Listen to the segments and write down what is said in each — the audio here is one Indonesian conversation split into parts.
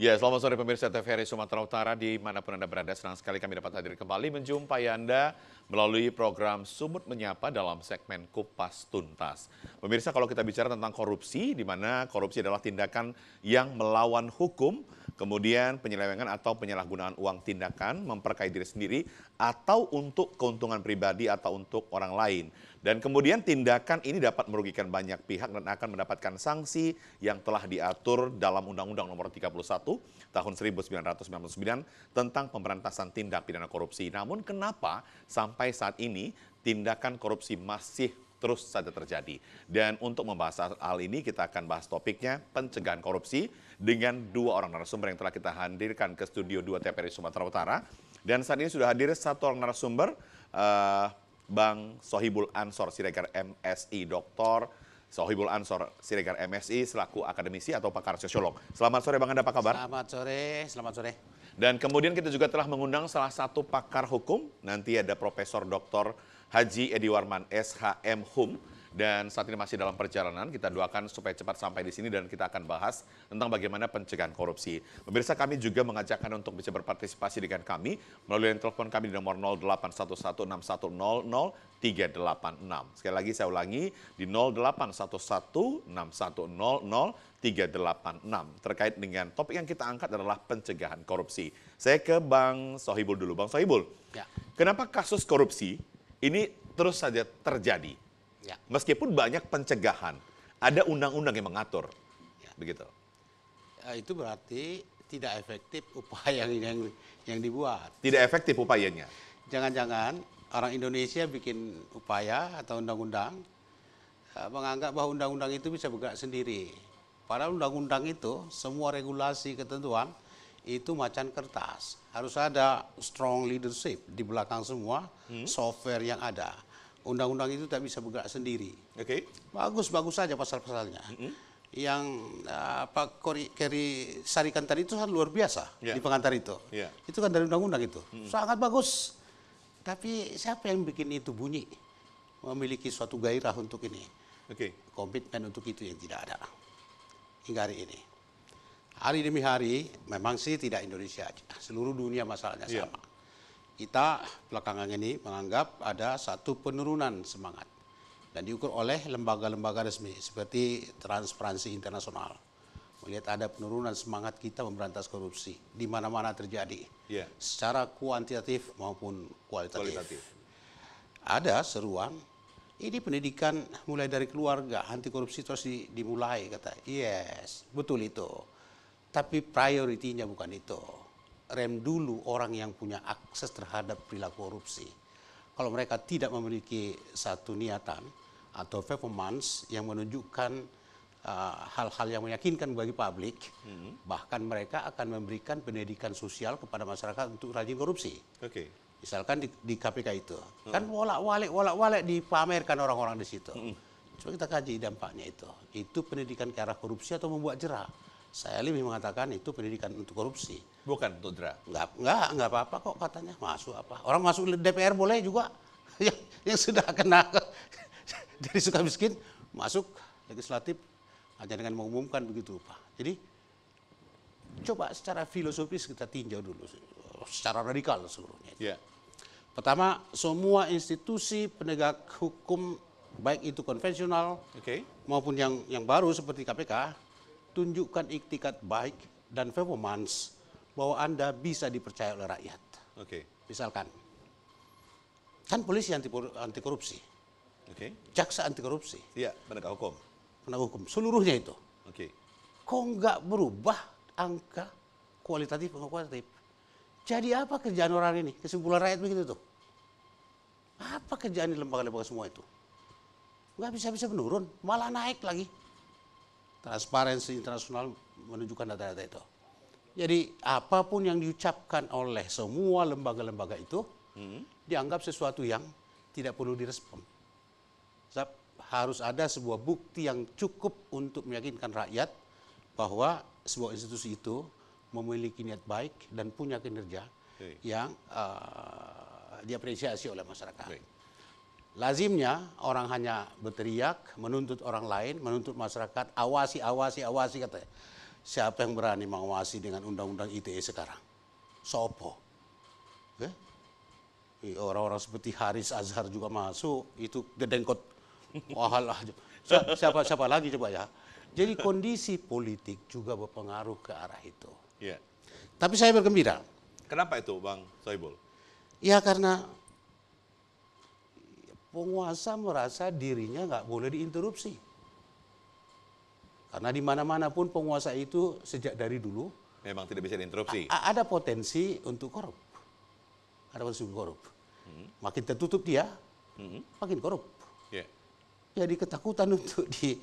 Ya, selamat sore pemirsa TVRI Sumatera Utara di pun Anda berada. Senang sekali kami dapat hadir kembali menjumpai Anda melalui program Sumut Menyapa dalam segmen Kupas Tuntas. Pemirsa, kalau kita bicara tentang korupsi, di mana korupsi adalah tindakan yang melawan hukum, kemudian penyelewengan atau penyalahgunaan uang tindakan, memperkaya diri sendiri, atau untuk keuntungan pribadi atau untuk orang lain. Dan kemudian tindakan ini dapat merugikan banyak pihak dan akan mendapatkan sanksi yang telah diatur dalam Undang-Undang Nomor 31 Tahun 1999 tentang pemberantasan tindak pidana korupsi. Namun kenapa sampai saat ini tindakan korupsi masih terus saja terjadi. Dan untuk membahas hal ini kita akan bahas topiknya pencegahan korupsi dengan dua orang narasumber yang telah kita hadirkan ke studio 2 TPRI Sumatera Utara. Dan saat ini sudah hadir satu orang narasumber uh, Bang Sohibul Ansor Siregar MSI Dr. Sohibul Ansor Siregar MSI selaku akademisi atau pakar sosiolog. Selamat sore Bang Anda apa kabar? Selamat sore, selamat sore. Dan kemudian kita juga telah mengundang salah satu pakar hukum, nanti ada Profesor Dr. Haji Edi Warman SHM Hum dan saat ini masih dalam perjalanan, kita doakan supaya cepat sampai di sini dan kita akan bahas tentang bagaimana pencegahan korupsi. Pemirsa kami juga mengajakkan untuk bisa berpartisipasi dengan kami melalui telepon kami di nomor 08116100386. Sekali lagi saya ulangi di 08116100386 terkait dengan topik yang kita angkat adalah pencegahan korupsi. Saya ke Bang Sohibul dulu. Bang Sohibul, ya. kenapa kasus korupsi ini terus saja terjadi? Ya. Meskipun banyak pencegahan, ada undang-undang yang mengatur. Ya. Begitu. Ya, itu berarti tidak efektif upaya yang, yang dibuat. Tidak efektif upayanya. Jangan-jangan orang Indonesia bikin upaya atau undang-undang eh, menganggap bahwa undang-undang itu bisa bergerak sendiri. Padahal undang-undang itu semua regulasi ketentuan itu macan kertas. Harus ada strong leadership di belakang semua hmm. software yang ada undang-undang itu tak bisa bergerak sendiri. Oke. Okay. Bagus-bagus saja pasal-pasalnya. Mm -hmm. Yang eh, apa Kori Keri Sarikan tadi itu sangat luar biasa yeah. di pengantar itu. Yeah. Itu kan dari undang-undang itu. Mm -hmm. Sangat bagus. Tapi siapa yang bikin itu bunyi? Memiliki suatu gairah untuk ini. Oke. Okay. Komitmen untuk itu yang tidak ada hingga hari ini. Hari demi hari memang sih tidak Indonesia aja. Seluruh dunia masalahnya yeah. sama kita belakangan ini menganggap ada satu penurunan semangat dan diukur oleh lembaga-lembaga resmi seperti Transparansi Internasional melihat ada penurunan semangat kita memberantas korupsi di mana-mana terjadi yeah. secara kuantitatif maupun kualitatif. kualitatif. Ada seruan ini pendidikan mulai dari keluarga anti korupsi terus di, dimulai kata yes betul itu tapi prioritinya bukan itu rem dulu orang yang punya akses terhadap perilaku korupsi. Kalau mereka tidak memiliki satu niatan atau performance yang menunjukkan uh, hal-hal uh, yang meyakinkan bagi publik, hmm. bahkan mereka akan memberikan pendidikan sosial kepada masyarakat untuk rajin korupsi. Okay. Misalkan di, di KPK itu, hmm. kan wolak walik wolak walik dipamerkan orang-orang di situ. Hmm. Coba kita kaji dampaknya itu. Itu pendidikan ke arah korupsi atau membuat jerah. Saya lebih mengatakan itu pendidikan untuk korupsi. Bukan untuk dra. Enggak, enggak, enggak apa-apa kok katanya. Masuk apa? Orang masuk DPR boleh juga. yang, yang sudah kena dari suka miskin masuk legislatif hanya dengan mengumumkan begitu Pak. Jadi coba secara filosofis kita tinjau dulu secara radikal seluruhnya. Yeah. Pertama, semua institusi penegak hukum baik itu konvensional okay. maupun yang yang baru seperti KPK tunjukkan iktikat baik dan performance bahwa Anda bisa dipercaya oleh rakyat. Oke. Okay. Misalkan, kan polisi anti, anti korupsi, okay. jaksa anti korupsi, iya penegak hukum, penegak hukum seluruhnya itu. Oke. Okay. Kok nggak berubah angka kualitatif dan kuantitatif? Jadi apa kerjaan orang ini? Kesimpulan rakyat begitu tuh. Apa kerjaan di lembaga-lembaga semua itu? Nggak bisa-bisa menurun, malah naik lagi. Transparansi Internasional menunjukkan data-data itu. Jadi apapun yang diucapkan oleh semua lembaga-lembaga itu hmm. dianggap sesuatu yang tidak perlu direspon. Sebab harus ada sebuah bukti yang cukup untuk meyakinkan rakyat bahwa sebuah institusi itu memiliki niat baik dan punya kinerja yang uh, diapresiasi oleh masyarakat. Lazimnya orang hanya berteriak, menuntut orang lain, menuntut masyarakat, awasi, awasi, awasi katanya. Siapa yang berani mengawasi dengan undang-undang ITE sekarang? Sopo. orang eh? iya, Orang-orang seperti Haris Azhar juga masuk, itu gedengkot. Wahalah. Siapa, siapa lagi coba ya? Jadi kondisi politik juga berpengaruh ke arah itu. Yeah. Tapi saya bergembira. Kenapa itu Bang Soibul? Ya karena penguasa merasa dirinya nggak boleh diinterupsi. Karena di mana-mana pun penguasa itu sejak dari dulu memang tidak bisa diinterupsi. Ada potensi untuk korup. Ada potensi untuk korup. Hmm. Makin tertutup dia, hmm. makin korup. Yeah. Jadi ketakutan untuk di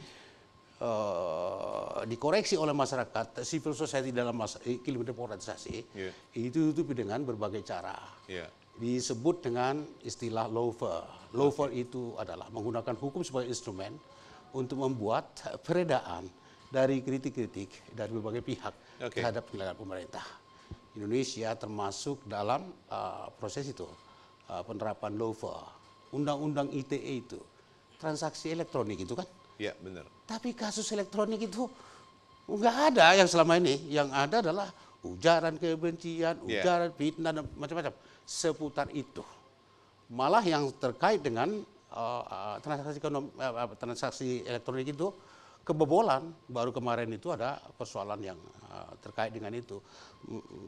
uh, dikoreksi oleh masyarakat, civil society dalam masa, eh, iklim demokratisasi yeah. itu ditutupi dengan berbagai cara. Yeah disebut dengan istilah Lover okay. itu adalah menggunakan hukum sebagai instrumen untuk membuat peredaan dari kritik-kritik dari berbagai pihak okay. terhadap penyelenggaraan pemerintah. Indonesia termasuk dalam uh, proses itu uh, penerapan lover. undang-undang ITE itu, transaksi elektronik itu kan? Iya benar. Tapi kasus elektronik itu nggak ada yang selama ini, yang ada adalah ujaran kebencian, ya. ujaran yeah. fitnah dan macam-macam seputar itu. Malah yang terkait dengan uh, transaksi, uh, transaksi elektronik itu kebobolan. Baru kemarin itu ada persoalan yang uh, terkait dengan itu.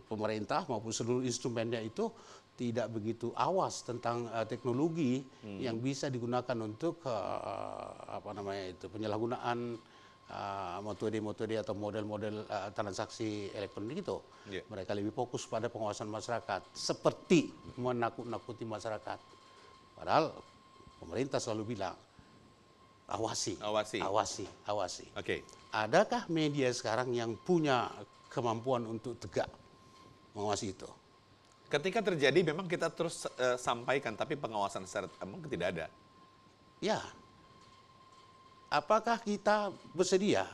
Pemerintah maupun seluruh instrumennya itu tidak begitu awas tentang uh, teknologi hmm. yang bisa digunakan untuk uh, apa namanya itu penyalahgunaan Ah, metode metode uh, atau model-model uh, transaksi elektronik itu. Yeah. Mereka lebih fokus pada pengawasan masyarakat, seperti menakut-nakuti masyarakat. Padahal pemerintah selalu bilang, awasi, awasi, awasi, awasi. Oke. Okay. Adakah media sekarang yang punya kemampuan untuk tegak mengawasi itu? Ketika terjadi memang kita terus uh, sampaikan, tapi pengawasan secara tidak ada. Ya, apakah kita bersedia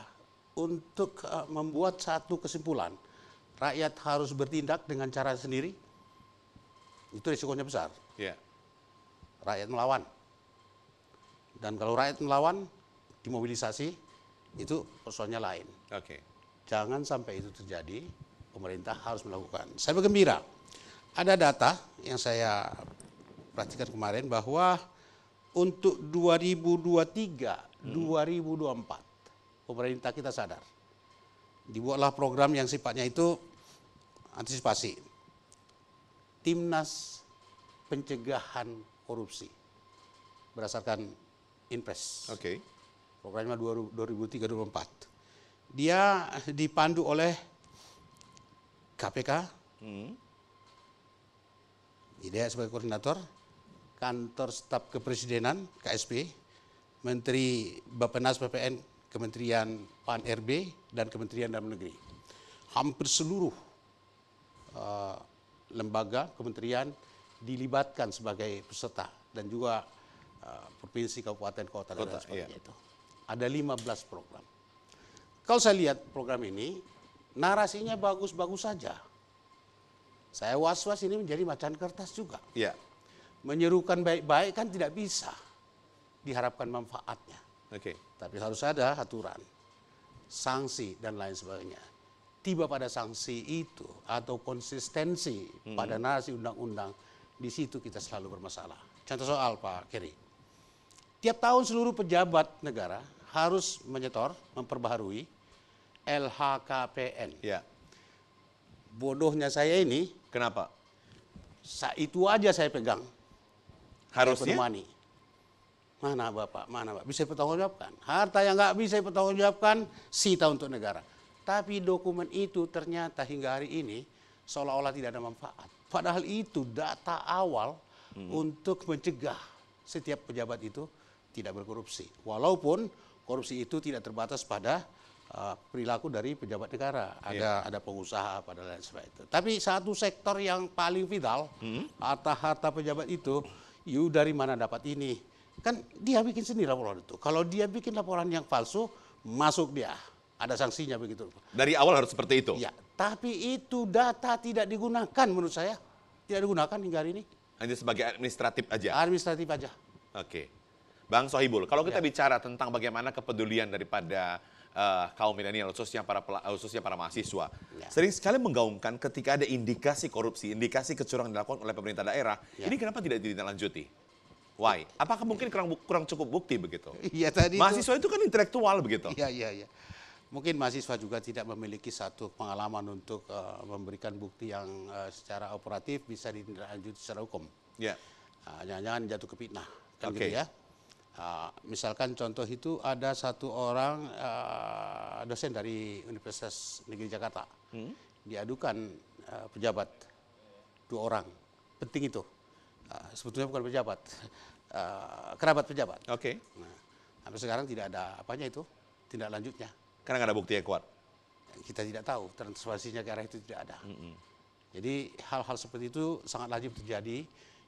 untuk eh, membuat satu kesimpulan rakyat harus bertindak dengan cara sendiri? Itu risikonya besar. Ya. Rakyat melawan. Dan kalau rakyat melawan, dimobilisasi, itu persoalannya lain. Oke. Jangan sampai itu terjadi, pemerintah harus melakukan. Saya bergembira. Ada data yang saya perhatikan kemarin bahwa untuk 2023 2024 pemerintah kita sadar dibuatlah program yang sifatnya itu antisipasi timnas pencegahan korupsi berdasarkan impres oke okay. programnya 2024 dia dipandu oleh KPK hmm. IDEA sebagai koordinator kantor staf kepresidenan KSP Menteri Bapenas BPN Kementerian PAN RB dan Kementerian Dalam Negeri. Hampir seluruh uh, lembaga kementerian dilibatkan sebagai peserta dan juga uh, provinsi, kabupaten, kota, kota dan sebagainya iya. itu. Ada 15 program. Kalau saya lihat program ini, narasinya bagus-bagus saja. Saya was-was ini menjadi macan kertas juga. Iya. Menyerukan baik-baik kan tidak bisa diharapkan manfaatnya. Oke. Okay. Tapi harus ada aturan, sanksi dan lain sebagainya. Tiba pada sanksi itu atau konsistensi hmm. pada narasi undang-undang di situ kita selalu bermasalah. Contoh soal Pak Keri. Tiap tahun seluruh pejabat negara harus menyetor, memperbaharui LHKPN. Ya. Bodohnya saya ini. Kenapa? saat itu aja saya pegang. Harusnya? Ekonomi. Mana Bapak, mana Bapak, bisa dipertanggungjawabkan. Harta yang nggak bisa dipertanggungjawabkan, sita untuk negara. Tapi dokumen itu ternyata hingga hari ini seolah-olah tidak ada manfaat. Padahal itu data awal hmm. untuk mencegah setiap pejabat itu tidak berkorupsi. Walaupun korupsi itu tidak terbatas pada uh, perilaku dari pejabat negara. Iya. Ada yeah. ada pengusaha pada lain sebagainya itu. Tapi satu sektor yang paling vital hmm. harta-harta hmm? pejabat itu, you dari mana dapat ini? Kan dia bikin sendiri laporan itu. Kalau dia bikin laporan yang palsu, masuk dia. Ada sanksinya begitu. Dari awal harus seperti itu? Ya, tapi itu data tidak digunakan menurut saya. Tidak digunakan hingga hari ini. Hanya sebagai administratif aja? Administratif aja. Oke. Bang Sohibul, kalau kita ya. bicara tentang bagaimana kepedulian daripada uh, kaum milenial khususnya para khususnya para mahasiswa ya. sering sekali menggaungkan ketika ada indikasi korupsi, indikasi kecurangan dilakukan oleh pemerintah daerah, ya. ini kenapa tidak ditindaklanjuti? Why? Apakah mungkin kurang kurang cukup bukti begitu? Iya tadi. Mahasiswa itu, itu kan intelektual begitu. Iya iya iya. Mungkin mahasiswa juga tidak memiliki satu pengalaman untuk uh, memberikan bukti yang uh, secara operatif bisa ditindaklanjuti secara hukum. Iya. Yeah. Uh, jangan-jangan jatuh ke fitnah kan okay. gitu ya. Uh, misalkan contoh itu ada satu orang uh, dosen dari Universitas Negeri Jakarta hmm? diadukan uh, pejabat dua orang penting itu Eh, sebetulnya bukan pejabat, uh, kerabat pejabat. Oke. Okay. Nah, sampai sekarang tidak ada apanya itu, tindak lanjutnya. Karena nggak ada bukti yang kuat. Kita tidak tahu, transformasinya ke arah itu tidak ada. Mm -hmm. Jadi hal-hal seperti itu sangat lazim terjadi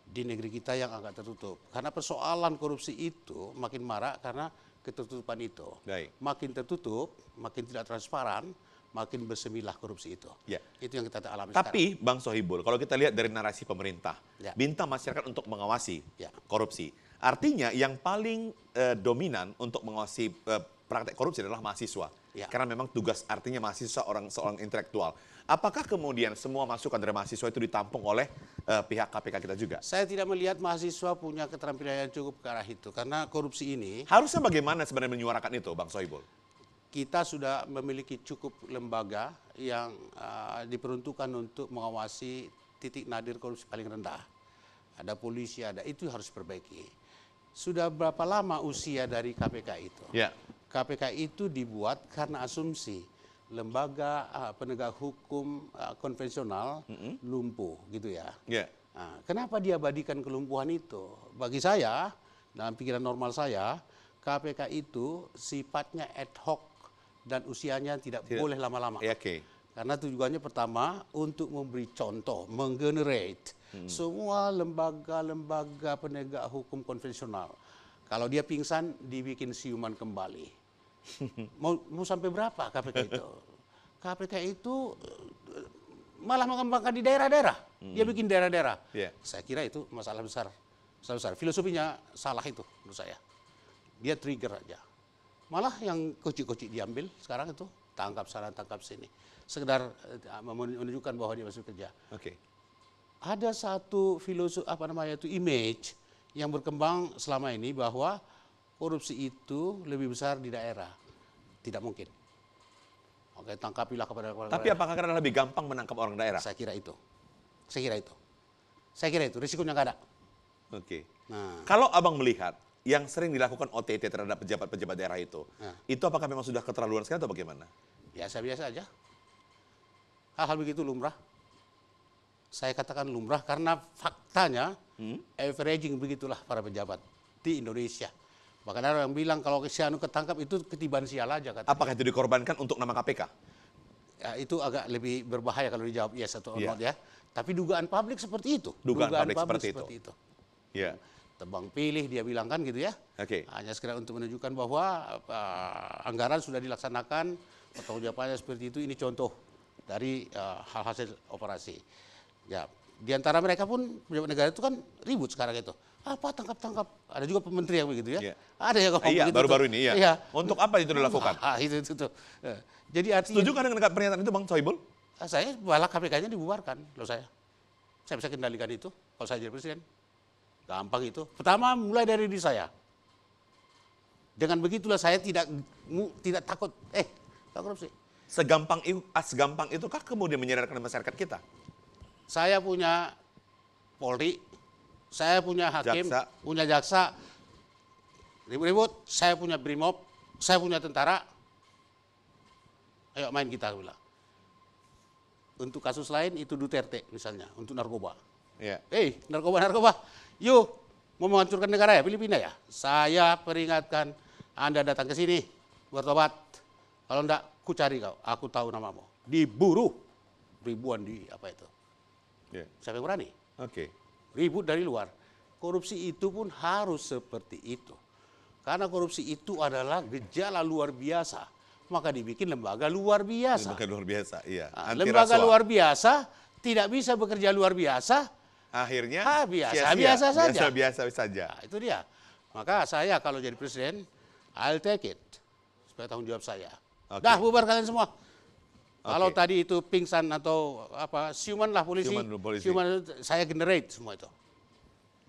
di negeri kita yang agak tertutup. Karena persoalan korupsi itu makin marak karena ketertutupan itu. Baik. Makin tertutup, makin tidak transparan, makin bersemilah korupsi itu. Ya. Itu yang kita alami Tapi sekarang. Bang Sohibul, kalau kita lihat dari narasi pemerintah, ya. minta masyarakat untuk mengawasi ya. korupsi. Artinya yang paling eh, dominan untuk mengawasi eh, praktek korupsi adalah mahasiswa. Ya. Karena memang tugas artinya mahasiswa orang seorang intelektual. Apakah kemudian semua masukan dari mahasiswa itu ditampung oleh uh, pihak KPK kita juga? Saya tidak melihat mahasiswa punya keterampilan yang cukup ke arah itu karena korupsi ini. Harusnya bagaimana sebenarnya menyuarakan itu, Bang Sohibul? kita sudah memiliki cukup lembaga yang uh, diperuntukkan untuk mengawasi titik nadir korupsi paling rendah. Ada polisi, ada itu harus perbaiki. Sudah berapa lama usia dari KPK itu? Ya. KPK itu dibuat karena asumsi lembaga uh, penegak hukum uh, konvensional mm -hmm. lumpuh gitu ya. ya. Nah, kenapa diabadikan kelumpuhan itu? Bagi saya, dalam pikiran normal saya, KPK itu sifatnya ad hoc dan usianya tidak, tidak. boleh lama-lama. Ya, okay. Karena tujuannya pertama untuk memberi contoh, menggenerate hmm. semua lembaga-lembaga penegak hukum konvensional. Kalau dia pingsan, dibikin siuman kembali. mau, mau sampai berapa KPK itu? KPK itu eh, malah mengembangkan di daerah-daerah. Hmm. Dia bikin daerah-daerah. Yeah. Saya kira itu masalah besar. Masalah besar. Filosofinya salah itu menurut saya. Dia trigger aja. Malah yang kocik-kocik diambil sekarang itu tangkap sana tangkap sini. Sekedar eh, menunjukkan bahwa dia masih kerja. Oke. Okay. Ada satu filosof apa namanya itu image yang berkembang selama ini bahwa korupsi itu lebih besar di daerah. Tidak mungkin. Oke, tangkapilah kepada kepala Tapi apakah karena lebih gampang menangkap orang daerah? Saya kira itu. Saya kira itu. Saya kira itu risikonya nggak ada. Oke. Okay. Nah, kalau abang melihat yang sering dilakukan OTT terhadap pejabat-pejabat daerah itu. Nah. Itu apakah memang sudah keterlaluan sekali atau bagaimana? Biasa-biasa aja. Hal-hal begitu lumrah. Saya katakan lumrah karena faktanya hmm? averaging begitulah para pejabat di Indonesia. Bahkan ada yang bilang kalau si Anu ketangkap itu ketiban sial aja. Katanya. Apakah itu dikorbankan untuk nama KPK? Ya, itu agak lebih berbahaya kalau dijawab yes atau yeah. not ya. Tapi dugaan publik seperti itu. Dugaan, dugaan publik, publik seperti, seperti itu. itu. Iya. Yeah tebang pilih dia bilang kan gitu ya. Oke. Okay. Hanya sekedar untuk menunjukkan bahwa uh, anggaran sudah dilaksanakan, atau jawabannya seperti itu. Ini contoh dari uh, eh, hal hasil operasi. Ya, di antara mereka pun pejabat negara itu kan ribut sekarang itu. Apa tangkap-tangkap? Ada juga pemerintah yang begitu ya. Yeah. Ada yang ngomong iya, baru-baru ini ya. Iya. Untuk apa itu dilakukan? Ah, itu itu eh, Jadi artinya Setuju kan dengan pernyataan itu Bang Soibul? Ah, saya malah KPK-nya dibubarkan loh saya. Saya bisa kendalikan itu kalau saya jadi presiden. Gampang itu. Pertama mulai dari diri saya. Dengan begitulah saya tidak tidak takut eh tak korupsi. Segampang itu ah, segampang itukah kemudian menyerahkan masyarakat kita? Saya punya Polri, saya punya hakim, jaksa. punya jaksa, ribut-ribut, saya punya brimob, saya punya tentara. Ayo main kita bilang. Untuk kasus lain itu Duterte misalnya, untuk narkoba Ya. Hey, eh, narkoba-narkoba, yuk mau menghancurkan negara ya Filipina ya? Saya peringatkan Anda datang ke sini bertobat. Kalau enggak, ku cari kau. Aku tahu namamu. Diburu ribuan di apa itu? Yeah. Siapa yang berani? Oke. Okay. Ribut dari luar. Korupsi itu pun harus seperti itu. Karena korupsi itu adalah gejala luar biasa. Maka dibikin lembaga luar biasa. Lembaga luar biasa, iya. Nah, lembaga luar biasa tidak bisa bekerja luar biasa akhirnya ah, biasa, sia -sia. biasa saja. Biasa biasa saja. Nah, itu dia. Maka saya kalau jadi presiden, I'll take it sebagai tanggung jawab saya. Okay. Dah bubar kalian semua. Okay. Kalau tadi itu pingsan atau apa siuman lah polisi, siuman, polisi. siuman saya generate semua itu.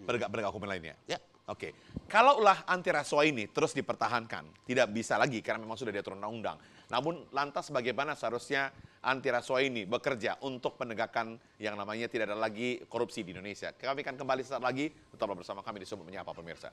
Penegak-penegak hukum lainnya. Ya. Oke, okay. kalaulah anti rasuah ini terus dipertahankan, tidak bisa lagi karena memang sudah diatur undang-undang. Namun lantas bagaimana seharusnya anti rasuah ini bekerja untuk penegakan yang namanya tidak ada lagi korupsi di Indonesia. Kami akan kembali sesaat lagi, tetaplah bersama kami di Sumber Menyapa Pemirsa.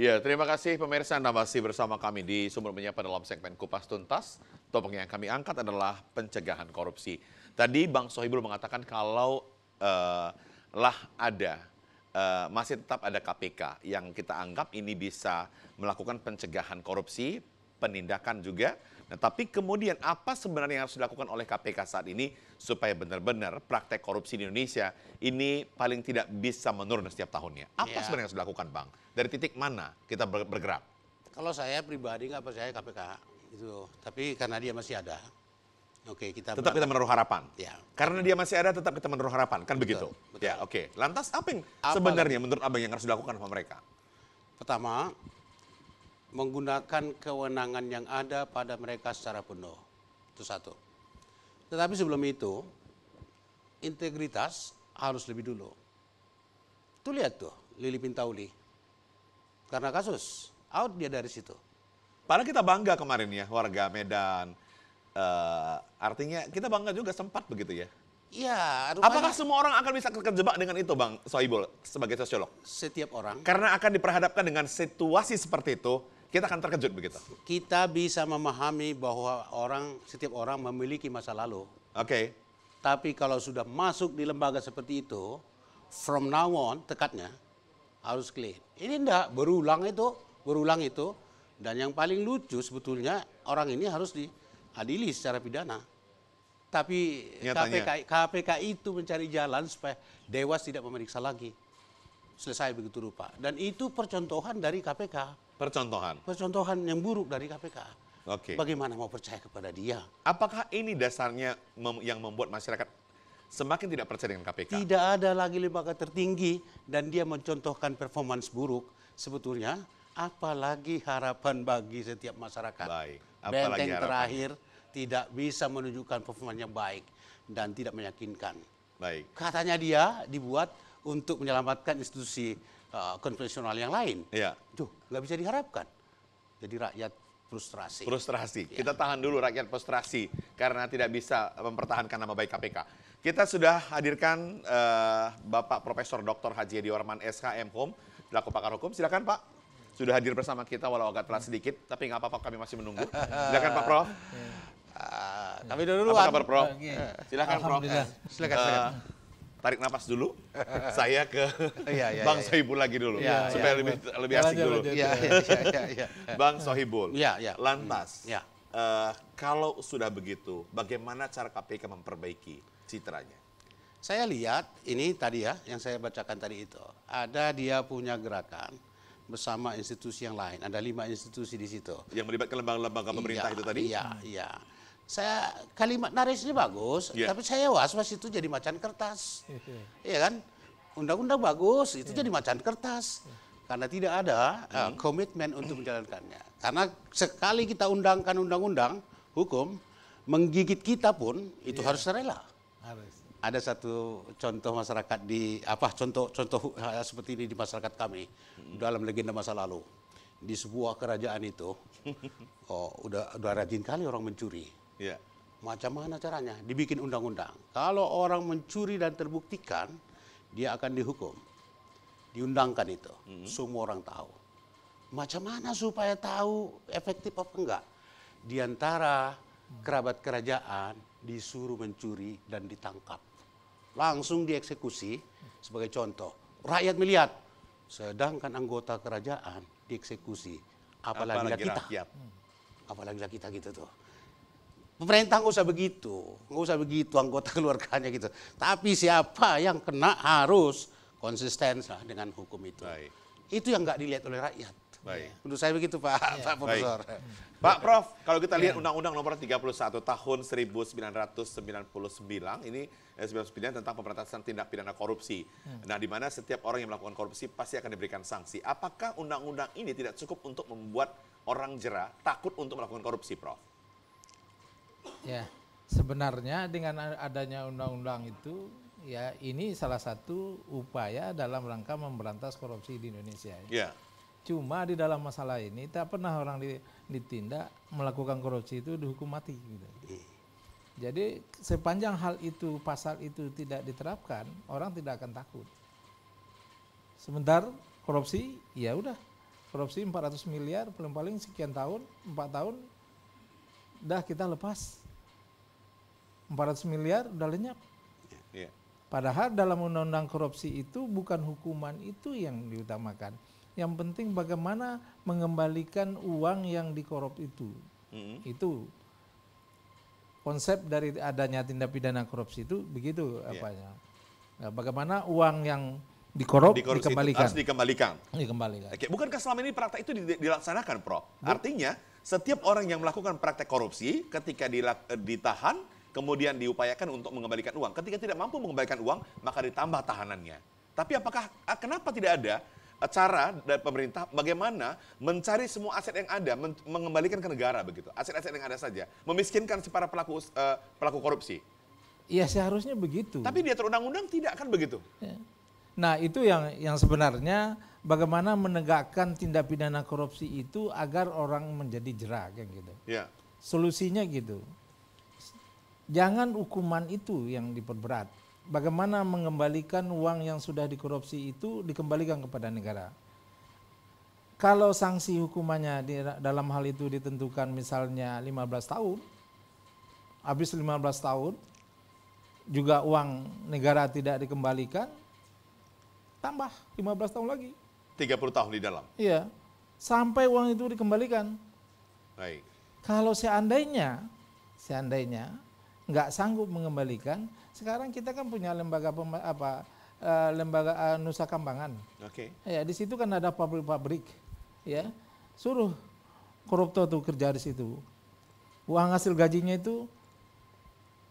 Ya, terima kasih pemirsa Anda masih bersama kami di Sumber Menyapa dalam segmen Kupas Tuntas. Topik yang kami angkat adalah pencegahan korupsi. Tadi Bang Sohibul mengatakan kalau uh, lah ada uh, masih tetap ada KPK yang kita anggap ini bisa melakukan pencegahan korupsi, penindakan juga. Nah, tapi kemudian apa sebenarnya yang harus dilakukan oleh KPK saat ini supaya benar-benar praktek korupsi di Indonesia ini paling tidak bisa menurun setiap tahunnya? Apa ya. sebenarnya yang harus dilakukan, Bang? Dari titik mana kita bergerak? Kalau saya pribadi nggak percaya KPK itu, tapi karena dia masih ada Oke, kita tetap kita menaruh harapan. Ya. Karena dia masih ada, tetap kita menaruh harapan, kan betul, begitu? Betul. Ya, oke. Okay. Lantas apa yang apa sebenarnya lagi? menurut abang yang harus dilakukan sama mereka? Pertama, menggunakan kewenangan yang ada pada mereka secara penuh. Itu satu. Tetapi sebelum itu, integritas harus lebih dulu. Tuh lihat tuh, Lili Pintauli. Karena kasus, out dia dari situ. Padahal kita bangga kemarin ya, warga Medan, uh, artinya kita bangga juga sempat begitu ya. Iya. Apakah semua orang akan bisa terjebak dengan itu Bang Soibul sebagai sosiolog? Setiap orang. Karena akan diperhadapkan dengan situasi seperti itu, kita akan terkejut begitu. Kita bisa memahami bahwa orang setiap orang memiliki masa lalu. Oke. Okay. Tapi kalau sudah masuk di lembaga seperti itu, from now on tekadnya harus clean. Ini enggak berulang itu, berulang itu. Dan yang paling lucu sebetulnya orang ini harus di adili secara pidana. Tapi KPK, KPK itu mencari jalan supaya Dewas tidak memeriksa lagi. Selesai begitu rupa. Dan itu percontohan dari KPK. Percontohan? Percontohan yang buruk dari KPK. Oke. Bagaimana mau percaya kepada dia? Apakah ini dasarnya mem yang membuat masyarakat semakin tidak percaya dengan KPK? Tidak ada lagi lembaga tertinggi dan dia mencontohkan performance buruk. Sebetulnya apalagi harapan bagi setiap masyarakat? Baik. Apalagi benteng harapan. terakhir tidak bisa menunjukkan performanya baik dan tidak meyakinkan. Baik. Katanya dia dibuat untuk menyelamatkan institusi uh, konvensional yang lain. Iya. Tuh, nggak bisa diharapkan. Jadi rakyat frustrasi. Frustrasi. Ya. Kita tahan dulu rakyat frustrasi karena tidak bisa mempertahankan nama baik KPK. Kita sudah hadirkan uh, Bapak Profesor Dr. Haji Edi Warman SKM Home, selaku pakar hukum. Silakan Pak sudah hadir bersama kita walau agak telat sedikit, tapi nggak apa-apa kami masih menunggu. Silakan Pak Prof. Uh, kami dulu Apa kabar Prof? Eh, silakan Prof. Silakan, eh, silakan. tarik nafas dulu. saya ke ya, ya, Bang ya, ya. Sohibul lagi dulu ya, supaya ya, lebih ya. lebih asik ya, dulu. ya, ya, ya, ya. Bang Sohibul. Ya, ya. Lantas. Ya. Uh, kalau sudah begitu, bagaimana cara KPK memperbaiki citranya? Saya lihat ini tadi ya yang saya bacakan tadi itu. Ada dia punya gerakan bersama institusi yang lain. Ada lima institusi di situ. Yang melibatkan lembaga-lembaga iya, pemerintah iya, itu tadi? Iya, iya. Saya kalimat narasinya bagus, yeah. tapi saya was-was itu jadi macan kertas. iya kan? Undang-undang bagus, itu yeah. jadi macan kertas. Karena tidak ada uh, komitmen untuk menjalankannya. Karena sekali kita undangkan undang-undang hukum, menggigit kita pun itu yeah. harus rela. Harus ada satu contoh masyarakat di apa contoh-contoh eh, seperti ini di masyarakat kami hmm. dalam legenda masa lalu di sebuah kerajaan itu oh udah udah rajin kali orang mencuri yeah. macam mana caranya dibikin undang-undang kalau orang mencuri dan terbuktikan dia akan dihukum diundangkan itu hmm. semua orang tahu macam mana supaya tahu efektif apa enggak diantara kerabat kerajaan disuruh mencuri dan ditangkap langsung dieksekusi sebagai contoh. Rakyat melihat, sedangkan anggota kerajaan dieksekusi. Apalagi, apalagi kita. Rakyat. Hmm. Apalagi kita gitu tuh. Pemerintah nggak usah begitu, nggak usah begitu anggota keluarganya gitu. Tapi siapa yang kena harus konsisten dengan hukum itu. Baik. Itu yang nggak dilihat oleh rakyat. Baik. Iya. untuk saya begitu Pak, ya. Pak Profesor. Hmm. Pak Prof, kalau kita lihat iya. Undang-Undang Nomor 31 Tahun 1999 ini eh, 99 tentang pemberantasan tindak pidana korupsi. Hmm. Nah, di mana setiap orang yang melakukan korupsi pasti akan diberikan sanksi. Apakah Undang-Undang ini tidak cukup untuk membuat orang jerah takut untuk melakukan korupsi, Prof? Ya, sebenarnya dengan adanya Undang-Undang itu ya ini salah satu upaya dalam rangka memberantas korupsi di Indonesia. Ya. Yeah. Cuma di dalam masalah ini tak pernah orang ditindak melakukan korupsi itu dihukum mati. Gitu. Jadi sepanjang hal itu pasal itu tidak diterapkan, orang tidak akan takut. Sebentar korupsi, ya udah. Korupsi 400 miliar paling-paling sekian tahun, 4 tahun dah kita lepas. 400 miliar udah lenyap. Iya, iya. Padahal dalam undang-undang korupsi itu bukan hukuman itu yang diutamakan yang penting bagaimana mengembalikan uang yang dikorup itu. Mm -hmm. Itu konsep dari adanya tindak pidana korupsi itu begitu yeah. apanya. Nah, bagaimana uang yang dikorup Dikorupsi dikembalikan. Harus dikembalikan. Dikembalikan. Oke, bukankah selama ini praktek itu dilaksanakan, Prof? Artinya setiap orang yang melakukan praktek korupsi ketika eh, ditahan kemudian diupayakan untuk mengembalikan uang. Ketika tidak mampu mengembalikan uang, maka ditambah tahanannya. Tapi apakah eh, kenapa tidak ada cara dari pemerintah bagaimana mencari semua aset yang ada mengembalikan ke negara begitu aset-aset yang ada saja memiskinkan si para pelaku uh, pelaku korupsi ya seharusnya begitu tapi dia terundang-undang tidak kan begitu ya. nah itu yang yang sebenarnya bagaimana menegakkan tindak pidana korupsi itu agar orang menjadi jerak kan gitu ya. solusinya gitu jangan hukuman itu yang diperberat bagaimana mengembalikan uang yang sudah dikorupsi itu dikembalikan kepada negara. Kalau sanksi hukumannya di, dalam hal itu ditentukan misalnya 15 tahun, habis 15 tahun juga uang negara tidak dikembalikan, tambah 15 tahun lagi. 30 tahun di dalam. Iya. Sampai uang itu dikembalikan. Baik. Kalau seandainya seandainya nggak sanggup mengembalikan, sekarang kita kan punya lembaga pem, apa uh, lembaga uh, Nusa Kambangan. Oke. Okay. Ya di situ kan ada pabrik-pabrik, ya suruh koruptor tuh kerja di situ. Uang hasil gajinya itu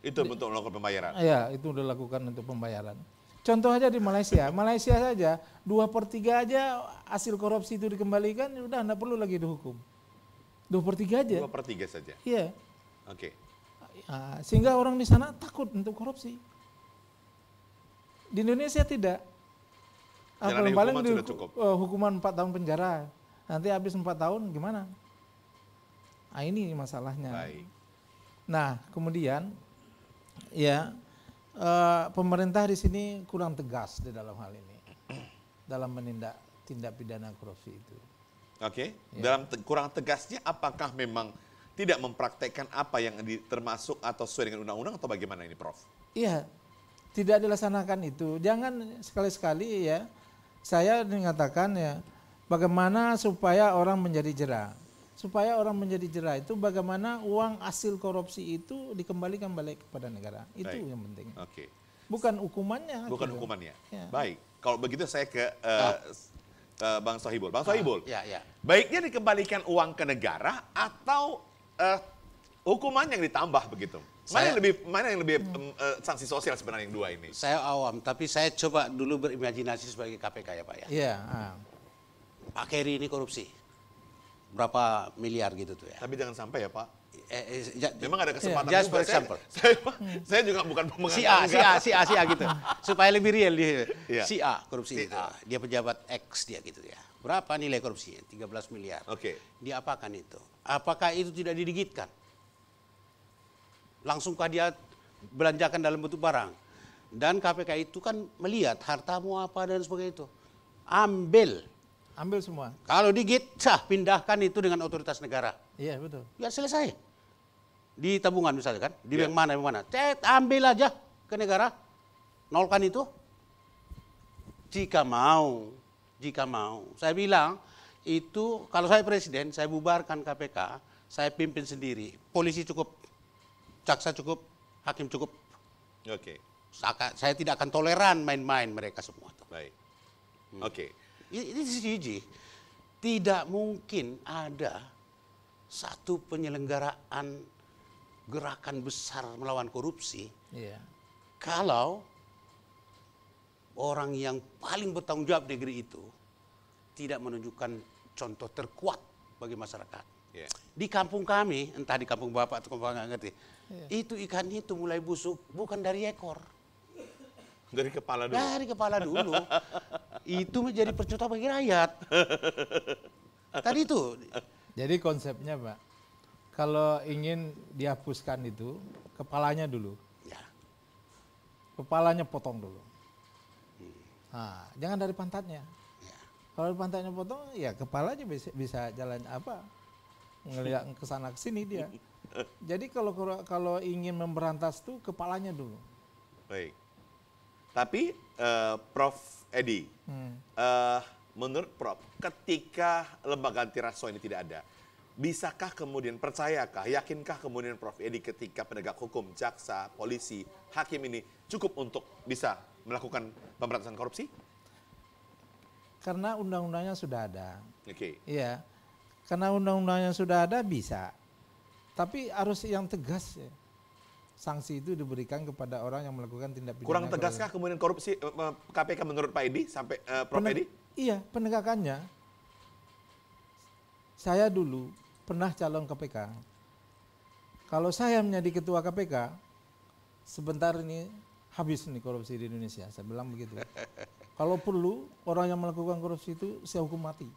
itu untuk melakukan pembayaran. Iya, itu udah lakukan untuk pembayaran. Contoh aja di Malaysia, Malaysia saja dua per tiga aja hasil korupsi itu dikembalikan, udah nggak perlu lagi dihukum. Dua per tiga aja. Dua per tiga saja. Iya. Oke. Okay. Ah, sehingga orang di sana takut untuk korupsi. Di Indonesia tidak. Paling paling di, cukup. Eh, hukuman 4 tahun penjara. Nanti habis 4 tahun gimana? Nah, ini masalahnya. Baik. Nah, kemudian ya uh, pemerintah di sini kurang tegas di dalam hal ini. Dalam menindak tindak pidana korupsi itu. Oke, okay. ya. dalam te kurang tegasnya apakah memang tidak mempraktekkan apa yang termasuk atau sesuai dengan undang-undang atau bagaimana ini Prof? Iya, tidak dilaksanakan itu. Jangan sekali-sekali ya, saya mengatakan ya, bagaimana supaya orang menjadi jerah. Supaya orang menjadi jerah itu bagaimana uang hasil korupsi itu dikembalikan balik kepada negara. Itu Baik. yang penting. Oke. Bukan hukumannya. Bukan gitu. hukumannya. Ya. Baik. Kalau begitu saya ke uh, ah eh, Bang Sohibul. Bang ah, Sohibul, ah, ya, ya. baiknya dikembalikan uang ke negara atau uh, eh, hukuman yang ditambah begitu. Mana yang lebih mana yang lebih um, uh, sanksi sosial sebenarnya yang dua ini? Saya awam, tapi saya coba dulu berimajinasi sebagai KPK ya Pak ya. Iya. Yeah. Pak Keri ini korupsi berapa miliar gitu tuh ya. Tapi jangan sampai ya Pak. Eh, eh, ja, Memang ada kesempatan. Yeah. Just for example. Saya, saya, juga bukan pemegang. Si A, si A, si A, si A gitu. Supaya lebih real dia. Yeah. Si A korupsi si A. Dia pejabat X dia gitu ya. Berapa nilai korupsinya? 13 miliar. Oke. Okay. Diapakan itu? Apakah itu tidak didigitkan? Langsungkah dia belanjakan dalam bentuk barang? Dan KPK itu kan melihat hartamu apa dan sebagainya itu. Ambil. Ambil semua. Kalau digit, sah pindahkan itu dengan otoritas negara. Iya betul. Biar ya, selesai. Di tabungan misalnya kan, di ya. bank mana, yang mana. Cet, ambil aja ke negara, nolkan itu. Jika mau, jika mau. Saya bilang, itu kalau saya presiden, saya bubarkan KPK, saya pimpin sendiri. Polisi cukup, jaksa cukup, hakim cukup. Oke. Okay. Saya tidak akan toleran main-main mereka semua. Tuh. Baik. Hmm. Oke. Okay. Ini sisi Tidak mungkin ada satu penyelenggaraan gerakan besar melawan korupsi yeah. kalau orang yang paling bertanggung jawab negeri itu tidak menunjukkan contoh terkuat bagi masyarakat. Yeah. Di kampung kami, entah di kampung Bapak atau kampung nggak ngerti, yeah. itu ikan itu mulai busuk bukan dari ekor. Dari kepala dulu? Dari kepala dulu. itu menjadi percuta bagi rakyat. Tadi itu. Jadi konsepnya Pak, kalau ingin dihapuskan itu, kepalanya dulu. Ya. Kepalanya potong dulu. Hmm. Nah, jangan dari pantatnya. Kalau pantatnya potong, ya kepalanya bisa, bisa jalan apa? Ngelihat ke sana ke sini dia. Jadi kalau kalau ingin memberantas tuh kepalanya dulu. Baik. Tapi uh, Prof Edi, hmm. uh, menurut Prof, ketika lembaga antiraswa ini tidak ada, bisakah kemudian percayakah, yakinkah kemudian Prof Edi ketika penegak hukum, jaksa, polisi, hakim ini cukup untuk bisa melakukan pemberantasan korupsi? karena undang-undangnya sudah ada. Oke. Okay. Iya. Karena undang-undangnya sudah ada bisa. Tapi harus yang tegas ya. Sanksi itu diberikan kepada orang yang melakukan tindak pidana. Kurang tegaskah kemudian korupsi KPK eh, eh, menurut Pak Edi sampai eh, Prof Edi? Iya, penegakannya. Saya dulu pernah calon KPK. Kalau saya menjadi ketua KPK, sebentar ini habis nih korupsi di Indonesia. Saya bilang begitu. Kalau perlu orang yang melakukan korupsi itu saya hukum mati.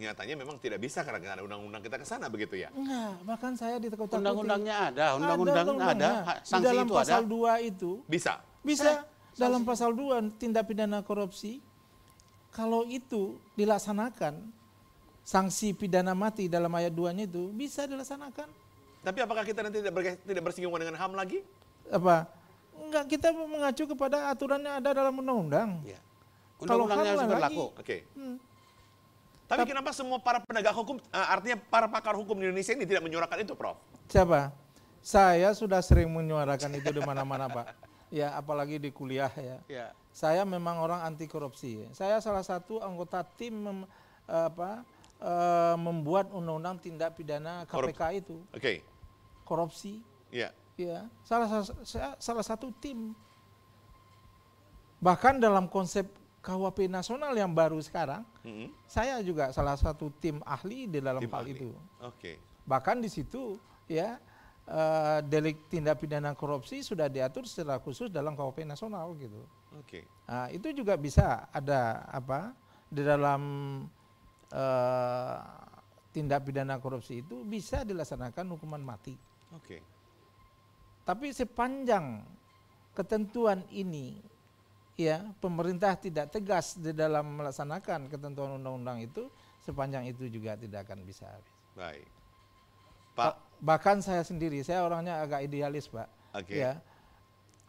Nyatanya memang tidak bisa karena ada undang-undang kita ke sana begitu ya? Enggak, bahkan saya di takuti Undang-undangnya ada, undang-undang ada, ada, ada. dalam itu pasal 2 itu. Bisa? Bisa. Eh, dalam pasal 2 tindak pidana korupsi, kalau itu dilaksanakan, sanksi pidana mati dalam ayat 2-nya itu bisa dilaksanakan. Tapi apakah kita nanti tidak bersinggungan dengan HAM lagi? apa enggak kita mengacu kepada aturan yang ada dalam undang-undang. Ya. Undang-undangnya harus berlaku. Oke. Okay. Hmm. Tapi Tapi kenapa semua para penegak hukum eh, artinya para pakar hukum di Indonesia ini tidak menyuarakan itu, Prof? Siapa? Saya sudah sering menyuarakan itu di mana-mana, Pak. Ya, apalagi di kuliah ya. ya. Saya memang orang anti korupsi. Saya salah satu anggota tim mem, eh, apa uh, membuat undang-undang tindak pidana KPK Korup itu. Okay. Korupsi. Ya ya salah salah satu tim bahkan dalam konsep KWP nasional yang baru sekarang hmm saya juga salah satu tim ahli di dalam tim hal ahli. itu okay. bahkan di situ ya uh, delik tindak pidana korupsi sudah diatur secara khusus dalam KUHP nasional gitu okay. nah, itu juga bisa ada apa di dalam uh, tindak pidana korupsi itu bisa dilaksanakan hukuman mati. Oke. Okay. Tapi sepanjang ketentuan ini ya pemerintah tidak tegas di dalam melaksanakan ketentuan undang-undang itu sepanjang itu juga tidak akan bisa habis. Baik. Pak bahkan saya sendiri saya orangnya agak idealis, Pak. Oke. Okay. Ya.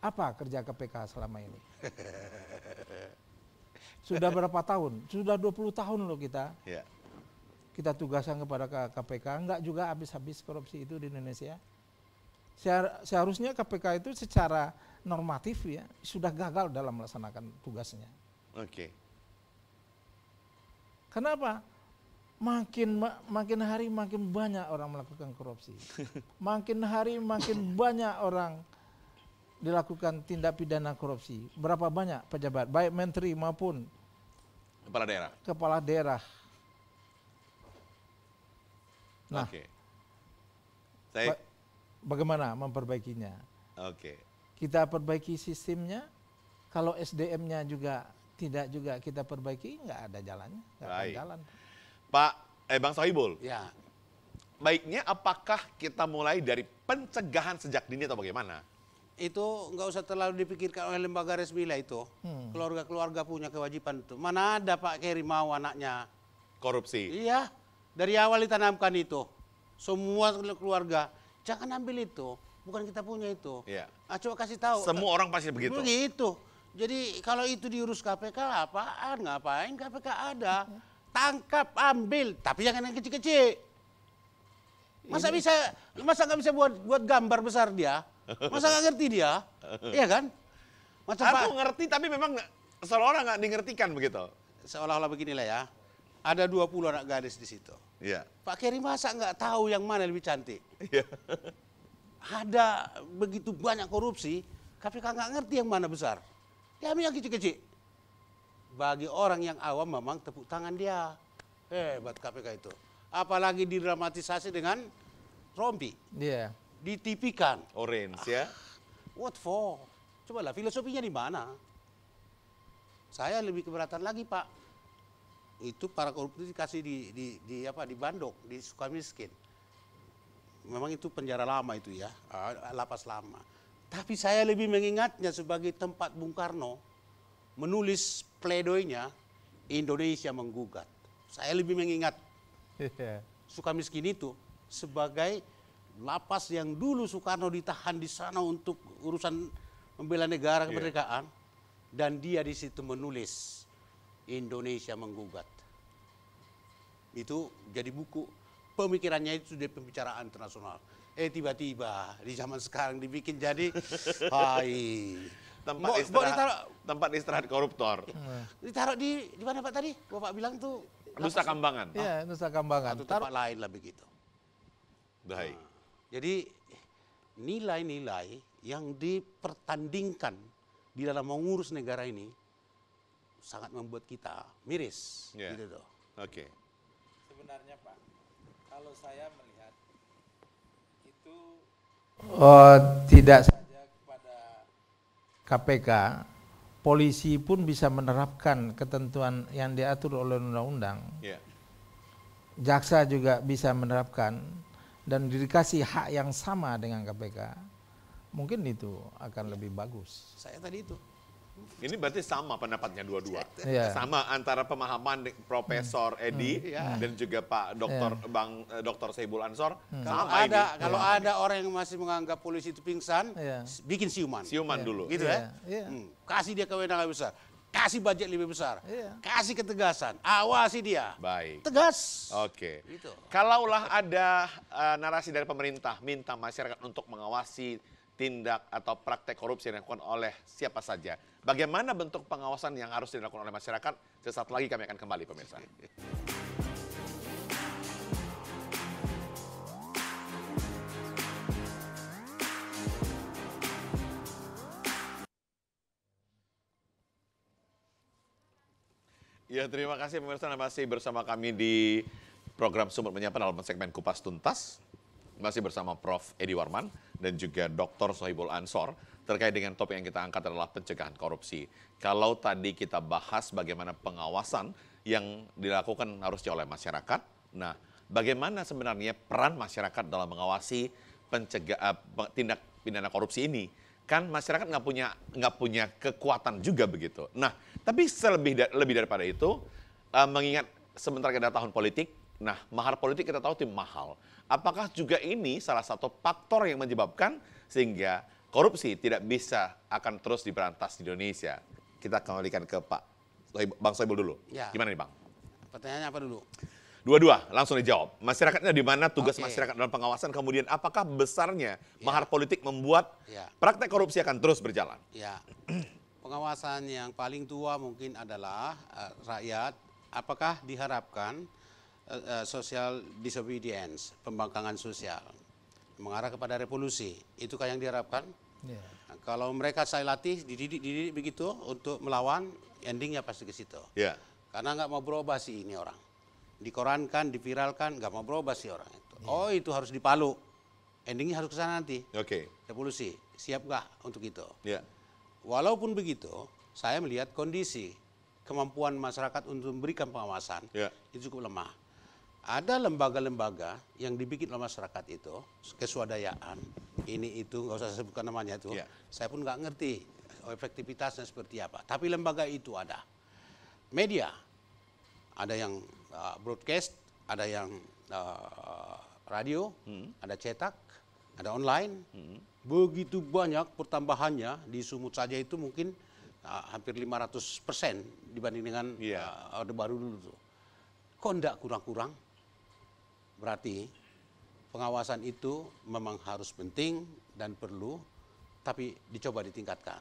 Apa kerja KPK selama ini? Sudah berapa tahun? Sudah 20 tahun loh kita. Ya. Kita tugaskan kepada KPK, enggak juga habis-habis korupsi itu di Indonesia. Seharusnya KPK itu secara normatif ya sudah gagal dalam melaksanakan tugasnya. Oke. Kenapa? Makin makin hari makin banyak orang melakukan korupsi. makin hari makin banyak orang dilakukan tindak pidana korupsi. Berapa banyak pejabat, baik menteri maupun kepala daerah. Kepala daerah. Nah, Oke. Okay. Saya bagaimana memperbaikinya. Oke. Okay. Kita perbaiki sistemnya. Kalau SDM-nya juga tidak juga kita perbaiki, nggak ada jalannya. Nggak ada jalan. Pak, eh Bang Sohibul. Ya. Baiknya apakah kita mulai dari pencegahan sejak dini atau bagaimana? Itu nggak usah terlalu dipikirkan oleh lembaga resmi lah itu. Hmm. Keluarga-keluarga hmm. punya kewajiban itu. Mana ada Pak Keri mau anaknya? Korupsi? Iya. Dari awal ditanamkan itu. Semua keluarga Jangan ambil itu, bukan kita punya itu. Yeah. Iya. coba kasih tahu. Semua orang pasti begitu. Begitu. Jadi kalau itu diurus KPK apaan? Ngapain KPK ada? Tangkap, ambil, tapi jangan yang kecil-kecil. Masa Ini... bisa masa nggak bisa buat buat gambar besar dia? Masa nggak ngerti dia? Iya kan? Macam Aku ngerti tapi memang seolah-olah nggak dimengertikan begitu. Seolah-olah beginilah ya. Ada 20 anak gadis di situ. Iya. Pak Keri masa nggak tahu yang mana lebih cantik? Iya. Ada begitu banyak korupsi, tapi kan nggak ngerti yang mana besar. Dia ya, ambil yang kecil-kecil. Bagi orang yang awam memang tepuk tangan dia. Hebat KPK itu. Apalagi didramatisasi dengan rompi. Iya. Yeah. Ditipikan. Orange ah, ya. What for? Cobalah filosofinya di mana? Saya lebih keberatan lagi Pak itu para koruptor dikasih di, di, di apa di Bandung di Sukamiskin memang itu penjara lama itu ya eh, lapas lama tapi saya lebih mengingatnya sebagai tempat Bung Karno menulis pledoinya Indonesia menggugat saya lebih mengingat iya. suka miskin itu sebagai lapas yang dulu Soekarno ditahan di sana untuk urusan membela negara iya. kemerdekaan yeah. dan dia di situ menulis Indonesia menggugat itu jadi buku pemikirannya itu sudah pembicaraan internasional eh tiba-tiba di zaman sekarang dibikin jadi hai tempat istirahat ditaruh, tempat istirahat koruptor hmm. ditaruh di di mana pak tadi bapak bilang tuh Nusa Kambangan ya Nusa Kambangan atau tempat lain lah begitu Baik. Nah, jadi nilai-nilai yang dipertandingkan di dalam mengurus negara ini sangat membuat kita miris yeah. gitu Oke. Okay sebenarnya Pak kalau saya melihat itu oh, tidak saja kepada KPK polisi pun bisa menerapkan ketentuan yang diatur oleh undang-undang yeah. jaksa juga bisa menerapkan dan dikasih hak yang sama dengan KPK mungkin itu akan iya. lebih bagus. Saya tadi itu ini berarti sama pendapatnya dua-dua. Yeah. Sama antara pemahaman Profesor hmm. Edi hmm. yeah. dan juga Pak Dokter yeah. Bang eh, Dokter Saibul Ansor. Hmm. Kalau ada ini. kalau yeah. ada orang yang masih menganggap polisi itu pingsan, yeah. bikin siuman. Siuman yeah. dulu. Gitu yeah. ya. Iya. Iya. Hmm. Kasih dia kewenangan besar. Kasih budget lebih besar. Yeah. Kasih ketegasan. Awasi dia. Baik. Tegas. Oke. Okay. Gitu. Kalaulah ada uh, narasi dari pemerintah minta masyarakat untuk mengawasi tindak atau praktek korupsi yang dilakukan oleh siapa saja Bagaimana bentuk pengawasan yang harus dilakukan oleh masyarakat? Sesaat lagi kami akan kembali pemirsa. Ya terima kasih pemirsa masih bersama kami di program Sumber Menyapa dalam segmen Kupas Tuntas. Masih bersama Prof. Edi Warman dan juga Dr. Sohibul Ansor terkait dengan topik yang kita angkat adalah pencegahan korupsi. Kalau tadi kita bahas bagaimana pengawasan yang dilakukan harusnya oleh masyarakat, nah bagaimana sebenarnya peran masyarakat dalam mengawasi pencegah eh, tindak pidana korupsi ini? Kan masyarakat nggak punya nggak punya kekuatan juga begitu. Nah, tapi selebih lebih daripada itu, eh, mengingat sementara kita tahun politik, nah mahar politik kita tahu tim mahal. Apakah juga ini salah satu faktor yang menyebabkan sehingga korupsi tidak bisa akan terus diberantas di Indonesia. Kita kembalikan ke Pak Bang Soebul dulu. Ya. Gimana nih Bang? Pertanyaannya apa dulu? Dua-dua, langsung dijawab. Masyarakatnya di mana tugas okay. masyarakat dalam pengawasan, kemudian apakah besarnya ya. mahar politik membuat ya. praktek korupsi akan terus berjalan? Ya, pengawasan yang paling tua mungkin adalah uh, rakyat. Apakah diharapkan uh, uh, social disobedience, pembangkangan sosial, mengarah kepada revolusi, itu itukah yang diharapkan? Yeah. Iya. kalau mereka saya latih, dididik, dididik begitu untuk melawan, endingnya pasti ke situ. Yeah. Karena nggak mau berubah sih ini orang. Dikorankan, diviralkan, nggak mau berubah sih orang itu. Yeah. Oh itu harus dipalu. Endingnya harus ke sana nanti. Oke. Okay. Revolusi. Siap nggak untuk itu? Yeah. Walaupun begitu, saya melihat kondisi kemampuan masyarakat untuk memberikan pengawasan yeah. itu cukup lemah ada lembaga-lembaga yang dibikin oleh masyarakat itu kesuadayaan ini itu nggak usah saya sebutkan namanya itu yeah. saya pun nggak ngerti efektivitasnya seperti apa tapi lembaga itu ada media ada yang uh, broadcast ada yang uh, radio hmm. ada cetak ada online hmm. begitu banyak pertambahannya di Sumut saja itu mungkin uh, hampir 500 persen dibanding dengan yeah. uh, orde baru dulu tuh kok enggak kurang-kurang Berarti pengawasan itu memang harus penting dan perlu, tapi dicoba ditingkatkan.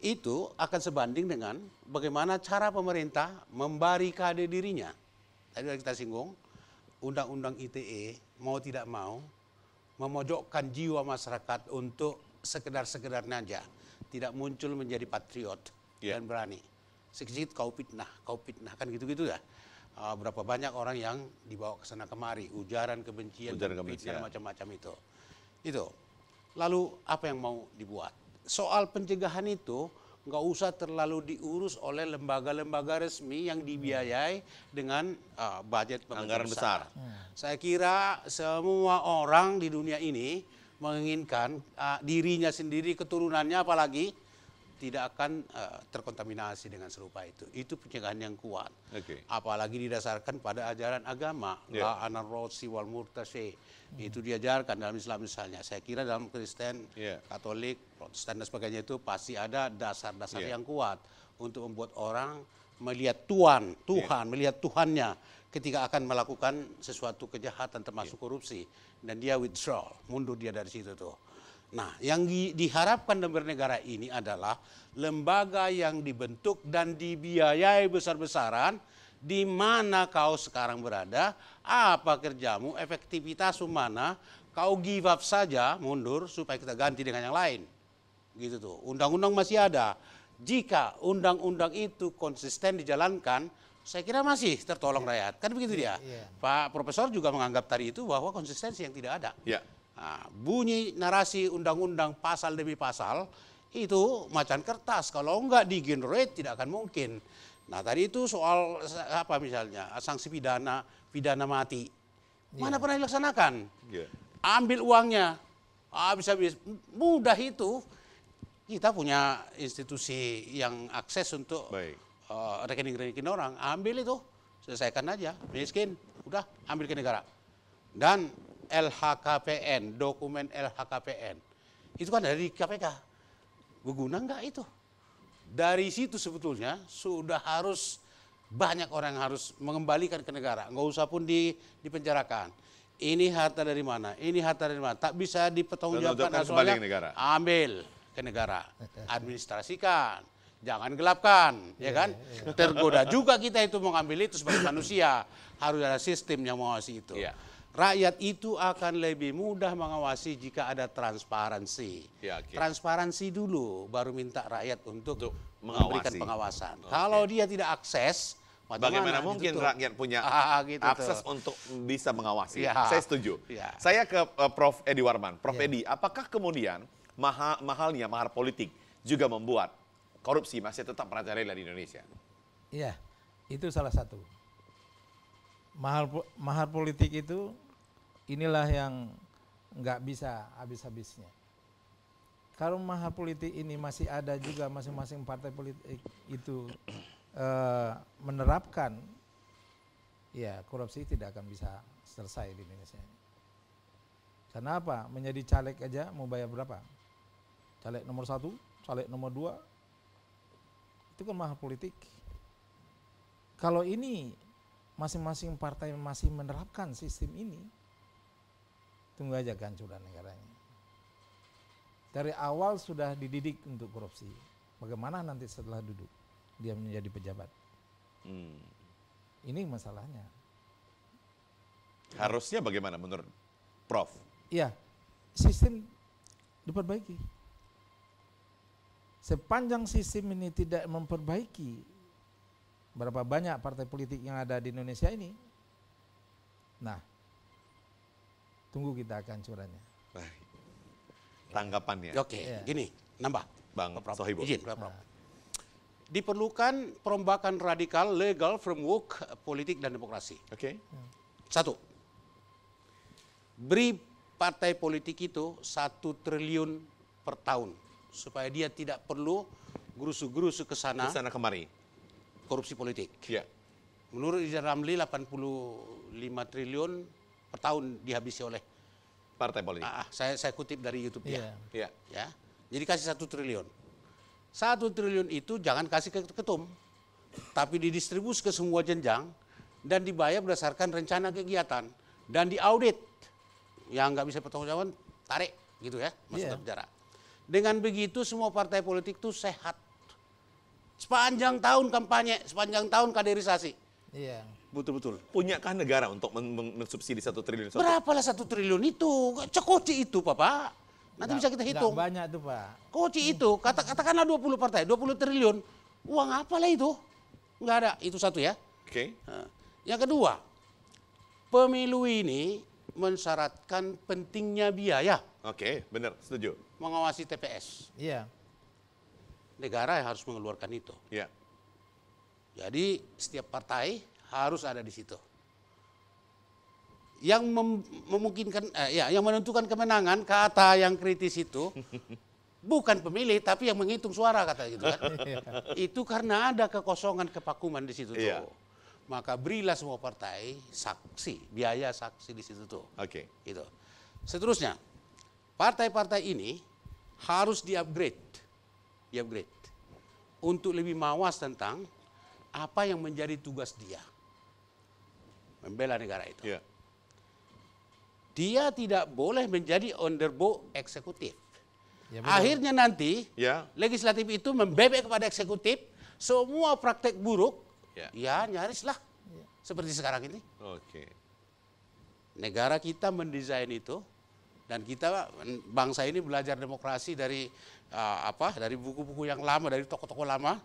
Itu akan sebanding dengan bagaimana cara pemerintah membarikade dirinya. Tadi kita singgung, undang-undang ITE mau tidak mau memojokkan jiwa masyarakat untuk sekedar-sekedar naja, tidak muncul menjadi patriot yeah. dan berani. Sedikit kau fitnah, kau fitnah kan gitu-gitu ya. -gitu uh, berapa banyak orang yang dibawa ke sana kemari, ujaran kebencian, ujaran kebencian macam-macam itu. Itu. Lalu apa yang mau dibuat? Soal pencegahan itu nggak usah terlalu diurus oleh lembaga-lembaga resmi yang hmm. dibiayai dengan uh, budget anggaran besar. besar. Hmm. Saya kira semua orang di dunia ini menginginkan uh, dirinya sendiri keturunannya apalagi tidak akan uh, terkontaminasi dengan serupa itu. Itu pencegahan yang kuat. Okay. Apalagi didasarkan pada ajaran agama, yeah. la anarrosi wal murtasi. Hmm. Itu diajarkan dalam Islam misalnya. Saya kira dalam Kristen, yeah. Katolik, Protestan dan sebagainya itu pasti ada dasar-dasar yeah. yang kuat untuk membuat orang melihat Tuhan, ya. Tuhan, yeah. melihat Tuhannya ketika akan melakukan sesuatu kejahatan termasuk yeah. korupsi dan dia withdraw, mundur dia dari situ tuh. Nah, yang di, diharapkan dalam bernegara ini adalah lembaga yang dibentuk dan dibiayai besar-besaran di mana kau sekarang berada, apa kerjamu, efektivitas mana, kau give up saja, mundur supaya kita ganti dengan yang lain. Gitu tuh. Undang-undang masih ada. Jika undang-undang itu konsisten dijalankan, saya kira masih tertolong iya. rakyat. Kan begitu iya, dia. Yeah. Pak Profesor juga menganggap tadi itu bahwa konsistensi yang tidak ada. Yeah. Nah, bunyi narasi undang-undang pasal demi pasal itu macan kertas. Kalau enggak di generate tidak akan mungkin. Nah tadi itu soal apa misalnya sanksi pidana pidana mati yeah. mana iya. pernah dilaksanakan? Yeah. Ambil uangnya bisa habis mudah itu kita punya institusi yang akses untuk uh, rekening-rekening orang ambil itu selesaikan aja miskin udah ambil ke negara dan LHKPN, dokumen LHKPN. Itu kan dari KPK. Berguna enggak itu? Dari situ sebetulnya sudah harus banyak orang yang harus mengembalikan ke negara. Enggak usah pun di, dipenjarakan. Ini harta dari mana? Ini harta dari mana? Tak bisa dipertanggungjawabkan asalnya. Nah, negara. Ambil ke negara. Administrasikan jangan gelapkan, ya iya, kan? Iya, iya. Tergoda juga kita itu mengambil itu sebagai manusia, harus ada sistem yang mengawasi itu. Yeah. Rakyat itu akan lebih mudah mengawasi jika ada transparansi. Ya, okay. Transparansi dulu, baru minta rakyat untuk, untuk memberikan pengawasan. Okay. Kalau dia tidak akses, Bagaimana gitu mungkin gitu rakyat punya ah, gitu akses tuh. untuk bisa mengawasi? Ya. Saya setuju. Ya. Saya ke uh, Prof. Edi Warman. Prof. Ya. Edi, apakah kemudian maha, mahalnya mahar politik juga membuat korupsi masih tetap merajalela di Indonesia? Iya, itu salah satu. Mahar, mahar politik itu Inilah yang nggak bisa habis-habisnya. Kalau maha politik ini masih ada juga masing-masing partai politik itu e, menerapkan, ya korupsi tidak akan bisa selesai di Indonesia. Karena apa? Menjadi caleg aja mau bayar berapa? Caleg nomor satu, caleg nomor dua, itu kan mahal politik. Kalau ini masing-masing partai masih menerapkan sistem ini, Tunggu aja kehancuran negaranya. Dari awal sudah dididik untuk korupsi. Bagaimana nanti setelah duduk dia menjadi pejabat? Hmm. Ini masalahnya. Harusnya bagaimana menurut Prof? Iya, sistem diperbaiki. Sepanjang sistem ini tidak memperbaiki berapa banyak partai politik yang ada di Indonesia ini. Nah, Tunggu kita akan kancurannya. Baik. Tanggapannya. Oke, okay. Iya. gini, nambah. Bang Sohibul. Izin, nah. Diperlukan perombakan radikal legal framework eh, politik dan demokrasi. Oke. Okay. Satu. Beri partai politik itu satu triliun per tahun supaya dia tidak perlu gerusu-gerusu ke sana. Ke sana kemari. Korupsi politik. Iya. Menurut Ijar Ramli 85 triliun per tahun dihabisi oleh partai politik. Ah, ah saya saya kutip dari YouTube yeah. dia. Yeah. Iya. Ya. Jadi kasih satu triliun. Satu triliun itu jangan kasih ke ketum, tapi didistribus ke semua jenjang dan dibayar berdasarkan rencana kegiatan dan diaudit. Yang nggak bisa pertanggungjawaban tarik gitu ya, masuk yeah. penjara. Dengan begitu semua partai politik itu sehat. Sepanjang tahun kampanye, sepanjang tahun kaderisasi. Iya. Yeah. Betul-betul. Punyakah negara untuk mensubsidi satu triliun? Satu? Berapalah satu triliun itu? Cekoci itu, Bapak. Nanti bisa kita hitung. banyak tuh, Pak. Koci itu, kata, katakanlah 20 partai, puluh triliun. Uang apalah itu? Enggak ada. Itu satu ya. Oke. Okay. Yang kedua, pemilu ini mensyaratkan pentingnya biaya. Oke, okay, benar. Setuju. Mengawasi TPS. Iya. Yeah. Negara yang harus mengeluarkan itu. Iya. Yeah. Jadi setiap partai harus ada di situ. Yang mem memungkinkan, eh, ya, yang menentukan kemenangan kata yang kritis itu bukan pemilih tapi yang menghitung suara kata gitu kan. Iya. itu karena ada kekosongan kepakuman di situ yeah. tuh. Iya. Maka berilah semua partai saksi, biaya saksi di situ tuh. Oke. Okay. Gitu. Seterusnya, partai-partai ini harus diupgrade, diupgrade Untuk lebih mawas tentang apa yang menjadi tugas dia membela negara itu. Yeah. Dia tidak boleh menjadi underbo eksekutif. Ya, Akhirnya nanti ya. legislatif itu membebek kepada eksekutif semua praktek buruk, ya, ya nyarislah ya. seperti sekarang ini. Oke. Negara kita mendesain itu dan kita bangsa ini belajar demokrasi dari uh, apa? Dari buku-buku yang lama, dari tokoh-tokoh lama.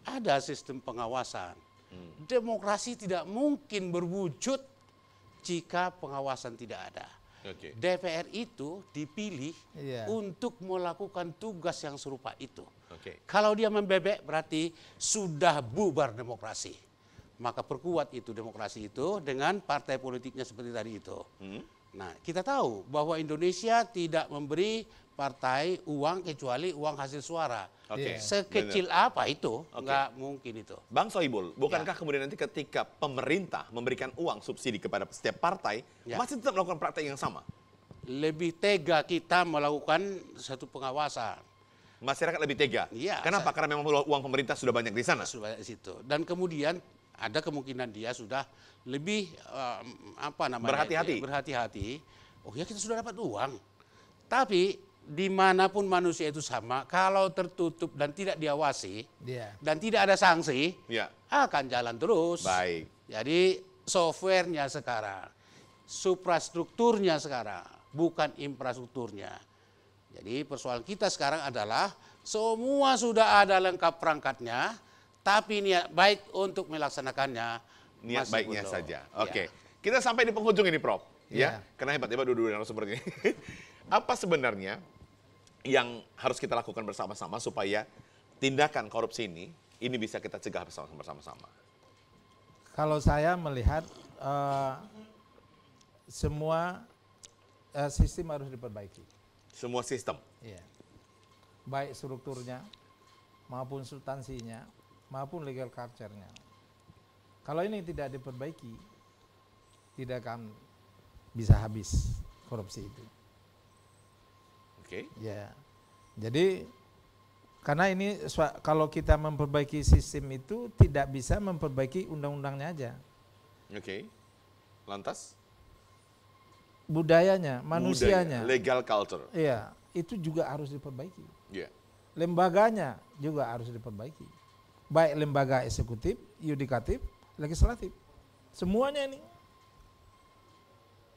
Ada sistem pengawasan Hmm. Demokrasi tidak mungkin berwujud jika pengawasan tidak ada. Okay. DPR itu dipilih yeah. untuk melakukan tugas yang serupa itu. Okay. Kalau dia membebek berarti sudah bubar demokrasi. Maka perkuat itu demokrasi itu dengan partai politiknya seperti tadi itu. Hmm. Nah, kita tahu bahwa Indonesia tidak memberi partai uang kecuali uang hasil suara. Okay. Iya. Sekecil Benar. apa itu? Okay. Nggak mungkin itu. Bang Soibul, bukankah ya. kemudian nanti ketika pemerintah memberikan uang subsidi kepada setiap partai, ya. masih tetap melakukan praktek yang sama? Lebih tega kita melakukan satu pengawasan. Masyarakat lebih tega? Iya. Kenapa? Karena memang uang pemerintah sudah banyak di sana? Sudah banyak di situ. Dan kemudian ada kemungkinan dia sudah lebih um, apa namanya berhati-hati berhati-hati oh ya kita sudah dapat uang tapi dimanapun manusia itu sama, kalau tertutup dan tidak diawasi yeah. dan tidak ada sanksi, yeah. akan jalan terus. Baik. Jadi softwarenya sekarang, suprastrukturnya sekarang, bukan infrastrukturnya. Jadi persoalan kita sekarang adalah semua sudah ada lengkap perangkatnya, tapi niat baik untuk melaksanakannya niat baiknya butuh. saja. Iya. Oke, okay. yeah. kita sampai di penghujung ini, Prof. Ya, ya. karena hebat-hebat dua-dua seperti ini. Apa sebenarnya yang harus kita lakukan bersama-sama supaya tindakan korupsi ini ini bisa kita cegah bersama-sama? Kalau saya melihat uh, semua uh, sistem harus diperbaiki. Semua sistem. Iya. Baik strukturnya maupun substansinya maupun legal culture-nya. Kalau ini tidak diperbaiki, tidak akan bisa habis korupsi itu. Oke. Okay. Ya. Jadi karena ini kalau kita memperbaiki sistem itu tidak bisa memperbaiki undang-undangnya aja. Oke. Okay. Lantas? Budayanya, manusianya. Budaya, legal culture. Iya, itu juga harus diperbaiki. Iya. Yeah. Lembaganya juga harus diperbaiki. Baik lembaga eksekutif, yudikatif, legislatif. Semuanya ini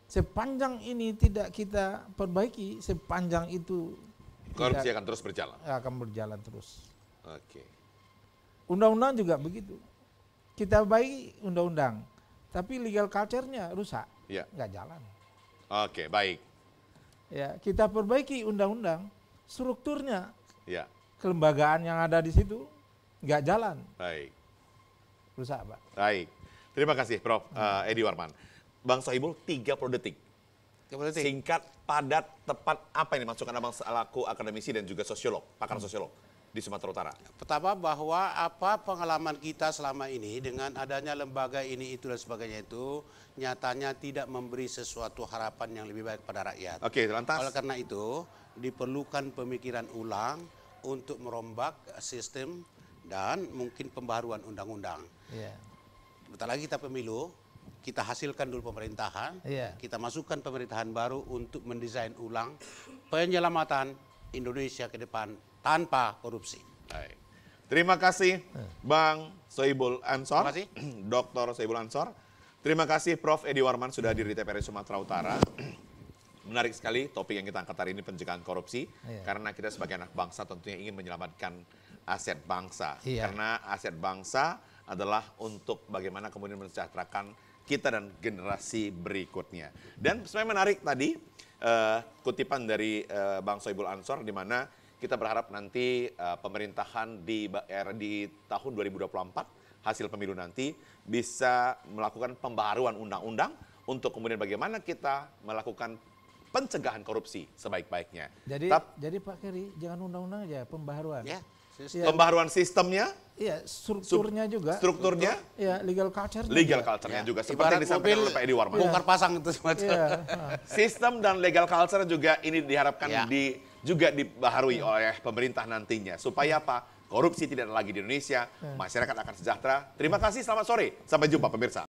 sepanjang ini tidak kita perbaiki, sepanjang itu korupsi akan terus berjalan. Ya, akan berjalan terus. Oke. Okay. Undang-undang juga begitu. Kita baik undang-undang, tapi legal culture-nya rusak. Iya. Enggak jalan. Oke, okay, baik. Ya, kita perbaiki undang-undang, strukturnya. Iya. Kelembagaan yang ada di situ gak jalan. Baik. Rusak, Pak. Baik. Terima kasih, Prof. Uh, Edi Warman. Bang Sohibul 30 detik. 30 detik. Singkat, padat, tepat apa yang masukan Abang selaku akademisi dan juga sosiolog, pakar hmm. sosiolog di Sumatera Utara? Pertama bahwa apa pengalaman kita selama ini dengan adanya lembaga ini itu dan sebagainya itu nyatanya tidak memberi sesuatu harapan yang lebih baik pada rakyat. Oke, okay, lantas. Oleh karena itu diperlukan pemikiran ulang untuk merombak sistem dan mungkin pembaruan undang-undang. Yeah. Iya. lagi kita pemilu, kita hasilkan dulu pemerintahan, yeah. kita masukkan pemerintahan baru untuk mendesain ulang penyelamatan Indonesia ke depan tanpa korupsi. Baik. Terima kasih Bang Soibul Ansor, Terima Dr. Soibul Ansor. Terima kasih Prof. Edi Warman sudah hadir di TPR Sumatera Utara. Menarik sekali topik yang kita angkat hari ini pencegahan korupsi yeah. karena kita sebagai anak bangsa tentunya ingin menyelamatkan aset bangsa. Yeah. Karena aset bangsa adalah untuk bagaimana kemudian mensejahterakan kita dan generasi berikutnya. Dan sebenarnya menarik tadi uh, kutipan dari uh, Bang Soibul Ansor di mana kita berharap nanti uh, pemerintahan di er di tahun 2024 hasil pemilu nanti bisa melakukan pembaharuan undang-undang untuk kemudian bagaimana kita melakukan pencegahan korupsi sebaik-baiknya. Jadi, jadi Pak Keri, jangan undang-undang aja, pembaharuan. Yeah. Sistem. Iya. pembaruan sistemnya? Iya, strukturnya juga. Strukturnya? Iya, legal culture. Legal culture-nya ya. juga seperti Ibarat disampaikan mobil, oleh Pak Edi Warman. Bongkar iya. pasang itu semua. Ya. Sistem dan legal culture juga ini diharapkan ya. di juga dibaharui ya. oleh pemerintah nantinya supaya apa? Korupsi tidak ada lagi di Indonesia, ya. masyarakat akan sejahtera. Terima kasih, selamat sore. Sampai jumpa pemirsa.